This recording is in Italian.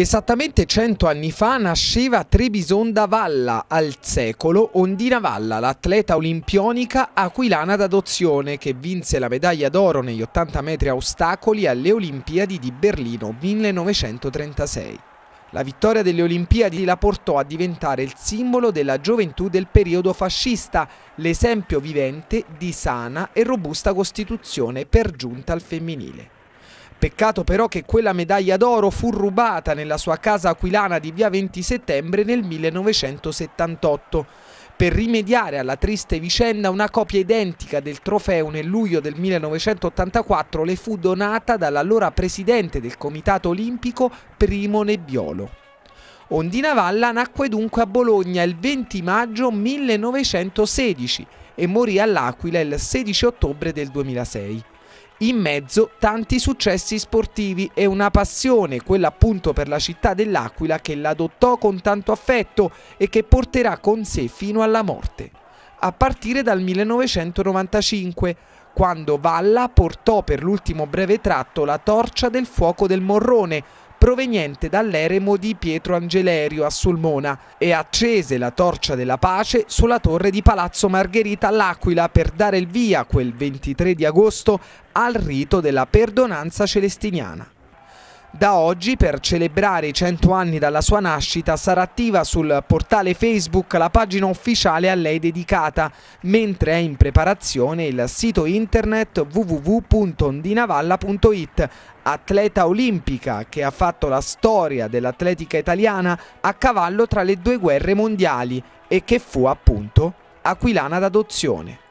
Esattamente cento anni fa nasceva Trebisonda Valla, al secolo Ondina Valla, l'atleta olimpionica aquilana d'adozione che vinse la medaglia d'oro negli 80 metri a ostacoli alle Olimpiadi di Berlino 1936. La vittoria delle Olimpiadi la portò a diventare il simbolo della gioventù del periodo fascista, l'esempio vivente di sana e robusta costituzione per giunta al femminile. Peccato però che quella medaglia d'oro fu rubata nella sua casa aquilana di via 20 settembre nel 1978. Per rimediare alla triste vicenda una copia identica del trofeo nel luglio del 1984 le fu donata dall'allora presidente del Comitato Olimpico Primo Nebbiolo. Ondina Valla nacque dunque a Bologna il 20 maggio 1916 e morì all'Aquila il 16 ottobre del 2006. In mezzo tanti successi sportivi e una passione, quella appunto per la città dell'Aquila che l'adottò con tanto affetto e che porterà con sé fino alla morte. A partire dal 1995, quando Valla portò per l'ultimo breve tratto la torcia del fuoco del Morrone, proveniente dall'eremo di Pietro Angelerio a Sulmona e accese la torcia della pace sulla torre di Palazzo Margherita all'Aquila per dare il via quel 23 di agosto al rito della perdonanza celestiniana. Da oggi, per celebrare i 100 anni dalla sua nascita, sarà attiva sul portale Facebook la pagina ufficiale a lei dedicata, mentre è in preparazione il sito internet www.ondinavalla.it, atleta olimpica che ha fatto la storia dell'atletica italiana a cavallo tra le due guerre mondiali e che fu appunto aquilana d'adozione.